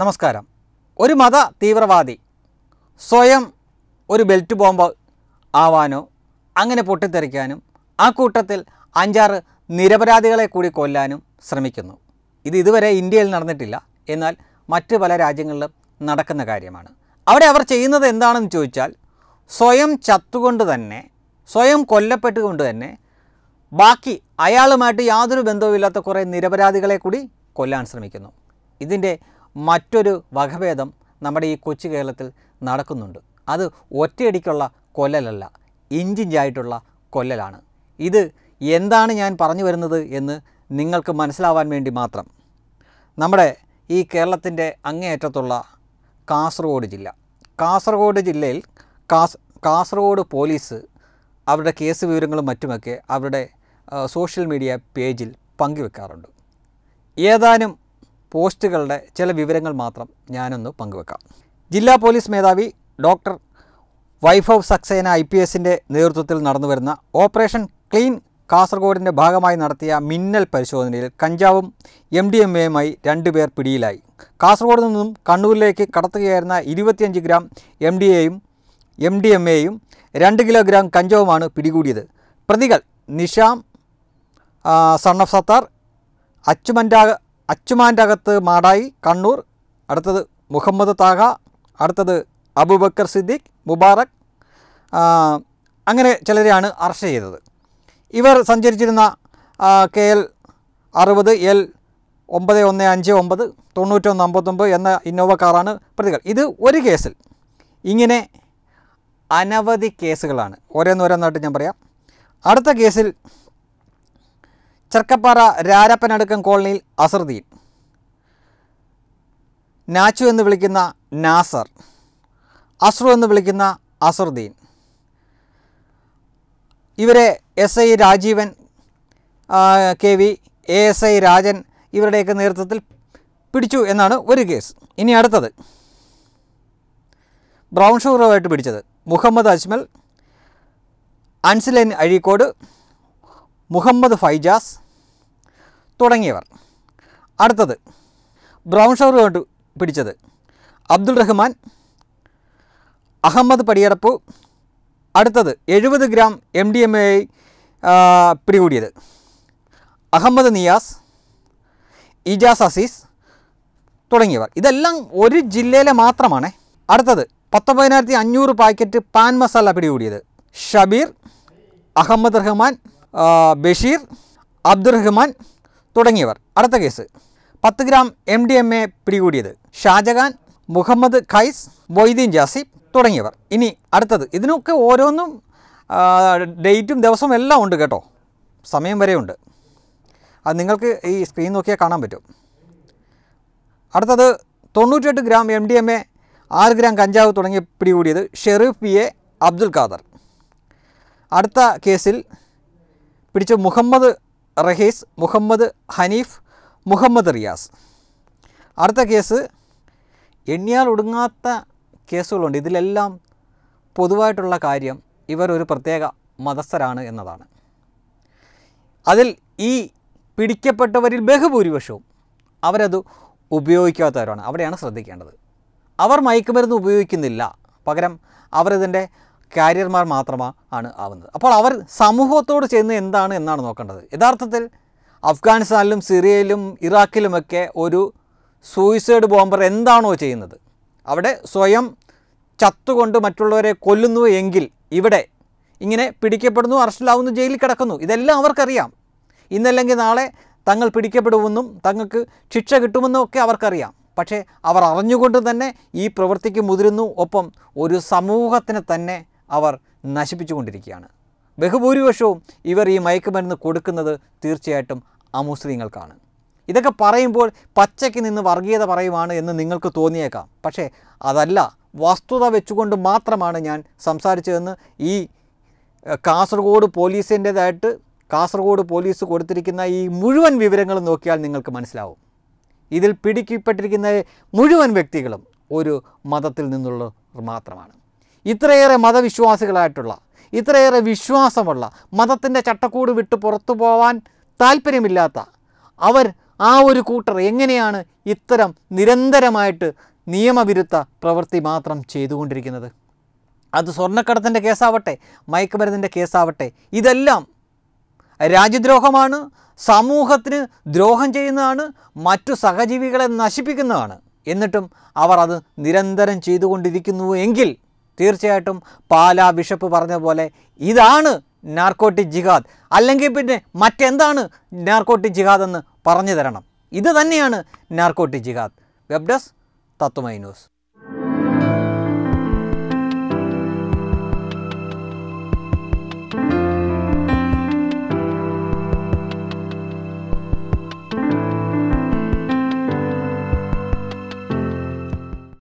നമസ്കാരം ഒരു മത തീവ്രവാദി സ്വയം ഒരു ബെൽറ്റ് ബോംബ് ആവാനോ അങ്ങനെ പൊട്ടിത്തെറിക്കാനും ആ കൂട്ടത്തിൽ അഞ്ചാറ് നിരപരാധികളെ കൂടി കൊല്ലാനും ശ്രമിക്കുന്നു ഇത് ഇതുവരെ ഇന്ത്യയിൽ നടന്നിട്ടില്ല എന്നാൽ മറ്റ് പല രാജ്യങ്ങളിലും നടക്കുന്ന കാര്യമാണ് അവിടെ അവർ ചെയ്യുന്നത് എന്താണെന്ന് ചോദിച്ചാൽ സ്വയം ചത്തുകൊണ്ട് തന്നെ സ്വയം കൊല്ലപ്പെട്ടുകൊണ്ട് തന്നെ ബാക്കി അയാളുമായിട്ട് യാതൊരു ബന്ധവുമില്ലാത്ത കുറേ നിരപരാധികളെ കൂടി കൊല്ലാൻ ശ്രമിക്കുന്നു ഇതിൻ്റെ മറ്റൊരു വകഭേദം നമ്മുടെ ഈ കൊച്ചു കേരളത്തിൽ നടക്കുന്നുണ്ട് അത് ഒറ്റയടിക്കുള്ള കൊല്ലലല്ല ഇഞ്ചിഞ്ചായിട്ടുള്ള കൊല്ലലാണ് ഇത് എന്താണ് ഞാൻ പറഞ്ഞു വരുന്നത് എന്ന് നിങ്ങൾക്ക് മനസ്സിലാവാൻ വേണ്ടി മാത്രം നമ്മുടെ ഈ കേരളത്തിൻ്റെ അങ്ങേയറ്റത്തുള്ള കാസർഗോഡ് ജില്ല കാസർഗോഡ് ജില്ലയിൽ കാസ് കാസർഗോഡ് പോലീസ് അവരുടെ കേസ് വിവരങ്ങളും മറ്റുമൊക്കെ അവരുടെ സോഷ്യൽ മീഡിയ പേജിൽ പങ്കുവെക്കാറുണ്ട് ഏതാനും പോസ്റ്റുകളുടെ ചില വിവരങ്ങൾ മാത്രം ഞാനൊന്ന് പങ്കുവെക്കാം ജില്ലാ പോലീസ് മേധാവി doctor Vaibhav Saxena I P എസിൻ്റെ നേതൃത്വത്തിൽ നടന്നുവരുന്ന ഓപ്പറേഷൻ ക്ലീൻ കാസർഗോഡിൻ്റെ ഭാഗമായി നടത്തിയ മിന്നൽ പരിശോധനയിൽ കഞ്ചാവും എം ഡി എം എയുമായി രണ്ടുപേർ പിടിയിലായി കാസർഗോഡ് നിന്നും കണ്ണൂരിലേക്ക് കടത്തുകയായിരുന്ന ഇരുപത്തിയഞ്ച് ഗ്രാം എം ഡി എയും എം ഡി എം എയും രണ്ട് കിലോഗ്രാം കഞ്ചാവുമാണ് പിടികൂടിയത് പ്രതികൾ നിഷാം സൺ ഓഫ് സത്താർ അച്ചുമൻ്റാ അച്ചുമാൻ്റെ അകത്ത് മാടായി കണ്ണൂർ അടുത്തത് മുഹമ്മദ് താഹ അടുത്തത് അബുബക്കർ സിദ്ദീഖ് മുബാറക് അങ്ങനെ ചിലരെയാണ് അറസ്റ്റ് ചെയ്തത് ഇവർ സഞ്ചരിച്ചിരുന്ന കെ എൽ അറുപത് എൽ ഒമ്പത് ഒന്ന് അഞ്ച് ഒമ്പത് തൊണ്ണൂറ്റൊന്ന് അമ്പത്തൊമ്പത് എന്ന ഇന്നോവ കാറാണ് പ്രതികൾ ഇത് ഒരു കേസിൽ ഇങ്ങനെ അനവധി കേസുകളാണ് ഓരോന്നോരോന്നായിട്ട് ഞാൻ പറയാം അടുത്ത കേസിൽ ചെറുക്കപ്പാറ രാരപ്പനടുക്കം കോളനിയിൽ അസർദീൻ നാച്ചു എന്ന് വിളിക്കുന്ന നാസർ അസ്രു എന്ന് വിളിക്കുന്ന അസർദീൻ ഇവരെ S I Rajeevan K V A S I Rajan ഇവരുടെയൊക്കെ നേതൃത്വത്തിൽ പിടിച്ചു എന്നാണ് ഒരു കേസ് ഇനി അടുത്തത് ബ്രൗൺ ഷുഗറുമായിട്ട് പിടിച്ചത് മുഹമ്മദ് അജ്മൽ അൻസിലൻ അഴീക്കോട് മുഹമ്മദ് ഫൈജാസ് തുടങ്ങിയവർ അടുത്തത് ബ്രൗൺ ഷവർ കണ്ടു പിടിച്ചത് അബ്ദുൾ റഹ്മാൻ അഹമ്മദ് പടിയടപ്പു അടുത്തത് എഴുപത് gram M D M A പിടികൂടിയത് അഹമ്മദ് നിയാസ് ഇജാസ് അസീസ് തുടങ്ങിയവർ ഇതെല്ലാം ഒരു ജില്ലയിലെ മാത്രമാണ് അടുത്തത് പത്തൊമ്പതിനായിരത്തി അഞ്ഞൂറ് പാക്കറ്റ് പാൻ മസാല പിടികൂടിയത് ഷബീർ അഹമ്മദ് റഹ്മാൻ ബഷീർ അബ്ദുറഹ്മാൻ തുടങ്ങിയവർ അടുത്ത കേസ് പത്ത് gram M D M A പിടികൂടിയത് ഷാജഹാൻ മുഹമ്മദ് ഖൈസ് മൊയ്തീൻ ജാസിബ് തുടങ്ങിയവർ ഇനി അടുത്തത് ഇതിനൊക്കെ ഓരോന്നും ഡേറ്റും ദിവസവും എല്ലാം ഉണ്ട് കേട്ടോ സമയം വരെ ഉണ്ട് അത് നിങ്ങൾക്ക് ഈ സ്ക്രീൻ നോക്കിയാൽ കാണാൻ പറ്റും അടുത്തത് തൊണ്ണൂറ്റെട്ട് gram M D M A ആറ് ഗ്രാം കഞ്ചാവ് തുടങ്ങിയ പിടികൂടിയത് ഷെറീഫ് പി എ അബ്ദുൽ ഖാദർ അടുത്ത കേസിൽ പിടിച്ച മുഹമ്മദ് റഹീസ് മുഹമ്മദ് ഹനീഫ് മുഹമ്മദ് റിയാസ് അടുത്ത കേസ് എണ്ണിയാൽ ഒടുങ്ങാത്ത കേസുകളുണ്ട് ഇതിലെല്ലാം പൊതുവായിട്ടുള്ള കാര്യം ഇവർ ഒരു പ്രത്യേക മതസ്ഥരാണ് എന്നതാണ് അതിൽ ഈ പിടിക്കപ്പെട്ടവരിൽ ബഹുഭൂരിപക്ഷവും അവരത് ഉപയോഗിക്കാത്തവരാണ് അവിടെയാണ് ശ്രദ്ധിക്കേണ്ടത് അവർ മയക്കുമരുന്ന് ഉപയോഗിക്കുന്നില്ല പകരം അവരതിൻ്റെ കാരിയർമാർ മാത്രമാണ് ആവുന്നത് അപ്പോൾ അവർ സമൂഹത്തോട് ചെയ്യുന്നത് എന്താണ് എന്നാണ് നോക്കേണ്ടത് യഥാർത്ഥത്തിൽ അഫ്ഗാനിസ്ഥാനിലും സിറിയയിലും ഇറാഖിലുമൊക്കെ ഒരു സൂയിസൈഡ് ബോംബർ എന്താണോ ചെയ്യുന്നത് അവിടെ സ്വയം ചത്തുകൊണ്ട് മറ്റുള്ളവരെ കൊല്ലുന്നു എങ്കിൽ ഇവിടെ ഇങ്ങനെ പിടിക്കപ്പെടുന്നു അറസ്റ്റിലാവുന്നു ജയിലിൽ കിടക്കുന്നു ഇതെല്ലാം അവർക്കറിയാം ഇന്നല്ലെങ്കിൽ നാളെ തങ്ങൾ പിടിക്കപ്പെടുമെന്നും തങ്ങൾക്ക് ശിക്ഷ കിട്ടുമെന്നും ഒക്കെ അവർക്കറിയാം പക്ഷേ അവർ അറിഞ്ഞുകൊണ്ട് തന്നെ ഈ പ്രവൃത്തിക്ക് മുതിരുന്നു ഒപ്പം ഒരു സമൂഹത്തിന് തന്നെ അവർ നശിപ്പിച്ചുകൊണ്ടിരിക്കുകയാണ് ബഹുഭൂരിപക്ഷവും ഇവർ ഈ മയക്കുമരുന്ന് കൊടുക്കുന്നത് തീർച്ചയായിട്ടും അമുസ്ലിങ്ങൾക്കാണ് ഇതൊക്കെ പറയുമ്പോൾ പച്ചയ്ക്ക് നിന്ന് വർഗീയത പറയുവാണ് എന്ന് നിങ്ങൾക്ക് തോന്നിയേക്കാം പക്ഷേ അതല്ല വസ്തുത വെച്ചുകൊണ്ട് മാത്രമാണ് ഞാൻ സംസാരിച്ചതെന്ന് ഈ കാസർഗോഡ് പോലീസിൻ്റേതായിട്ട് കാസർഗോഡ് പോലീസ് കൊടുത്തിരിക്കുന്ന ഈ മുഴുവൻ വിവരങ്ങൾ നോക്കിയാൽ നിങ്ങൾക്ക് മനസ്സിലാവും ഇതിൽ പിടിക്കപ്പെട്ടിരിക്കുന്ന മുഴുവൻ വ്യക്തികളും ഒരു മതത്തിൽ നിന്നുള്ളവർ മാത്രമാണ് ഇത്രയേറെ മതവിശ്വാസികളായിട്ടുള്ള ഇത്രയേറെ വിശ്വാസമുള്ള മതത്തിൻ്റെ ചട്ടക്കൂട് വിട്ട് പുറത്തു പോവാൻ താല്പര്യമില്ലാത്ത അവർ ആ ഒരു കൂട്ടർ എങ്ങനെയാണ് ഇത്തരം നിരന്തരമായിട്ട് നിയമവിരുദ്ധ പ്രവൃത്തി മാത്രം ചെയ്തുകൊണ്ടിരിക്കുന്നത് അത് സ്വർണ്ണക്കടത്തിൻ്റെ കേസാവട്ടെ മയക്കുമരുന്നിൻ്റെ കേസാവട്ടെ ഇതെല്ലാം രാജ്യദ്രോഹമാണ് സമൂഹത്തിന് ദ്രോഹം ചെയ്യുന്നതാണ് മറ്റു സഹജീവികളെ നശിപ്പിക്കുന്നതാണ് എന്നിട്ടും അവർ അത് നിരന്തരം ചെയ്തുകൊണ്ടിരിക്കുന്നു എങ്കിൽ തീർച്ചയായിട്ടും പാലാ ബിഷപ്പ് പറഞ്ഞ പോലെ ഇതാണ് നാർക്കോട്ടിക് ജിഹാദ് അല്ലെങ്കിൽ പിന്നെ മറ്റെന്താണ് നാർക്കോട്ടിക് ജിഹാദ് എന്ന് പറഞ്ഞു തരണം ഇത് തന്നെയാണ് നാർക്കോട്ടിക് ജിഹാദ് വെബ് ഡെസ്ക് തത്വമൈ ന്യൂസ്